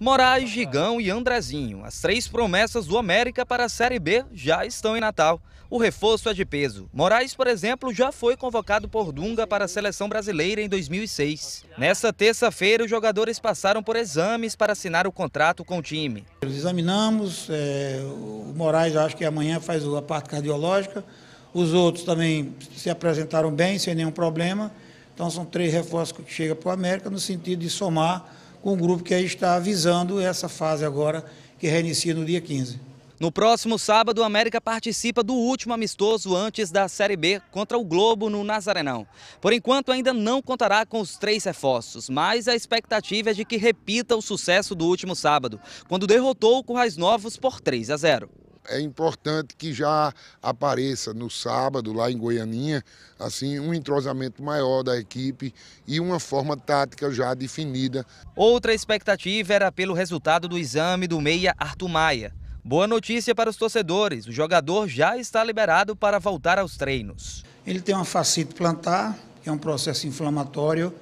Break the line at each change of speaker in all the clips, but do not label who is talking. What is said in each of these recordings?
Moraes, Gigão e Andrezinho, as três promessas do América para a Série B, já estão em Natal. O reforço é de peso. Moraes, por exemplo, já foi convocado por Dunga para a seleção brasileira em 2006. Nessa terça-feira, os jogadores passaram por exames para
assinar o contrato com o time. Nós examinamos, é, o Moraes acho que amanhã faz a parte cardiológica, os outros também se apresentaram bem, sem nenhum problema. Então são três reforços que chegam para o América no sentido de somar com o grupo que aí está avisando essa fase agora que reinicia no dia 15. No próximo sábado, o América
participa do último amistoso antes da Série B contra o Globo no Nazarenão. Por enquanto, ainda não contará com os três reforços, mas a expectativa é de que repita o sucesso do último sábado, quando derrotou
o Currais Novos por 3 a 0 é importante que já apareça no sábado, lá em Goianinha, assim, um entrosamento maior da equipe e uma forma tática já definida.
Outra expectativa era pelo resultado do exame do meia Arthur Maia. Boa notícia para os torcedores, o jogador já está liberado para voltar aos treinos.
Ele tem uma fascite plantar, que é um processo inflamatório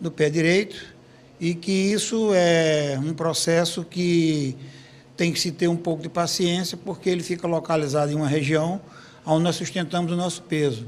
do pé direito, e que isso é um processo que tem que se ter um pouco de paciência, porque ele fica localizado em uma região onde nós sustentamos o nosso peso.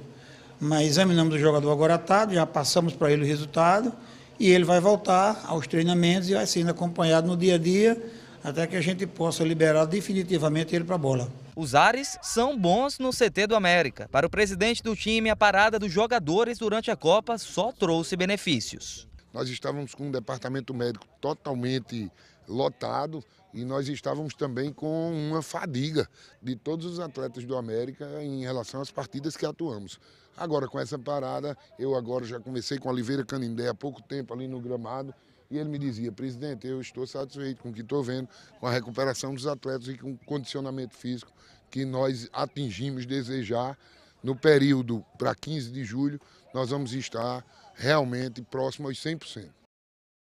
Mas examinamos o jogador agora atado, tarde, já passamos para ele o resultado, e ele vai voltar aos treinamentos e vai sendo acompanhado no dia a dia, até que a gente possa liberar definitivamente ele para a bola. Os ares
são bons no CT do América. Para o presidente do time, a parada dos jogadores durante a Copa
só trouxe benefícios. Nós estávamos com um departamento médico totalmente lotado e nós estávamos também com uma fadiga de todos os atletas do América em relação às partidas que atuamos. Agora com essa parada, eu agora já comecei com Oliveira Canindé há pouco tempo ali no gramado e ele me dizia, presidente, eu estou satisfeito com o que estou vendo, com a recuperação dos atletas e com o condicionamento físico que nós atingimos desejar no período para 15 de julho, nós vamos estar realmente próximo aos 100%.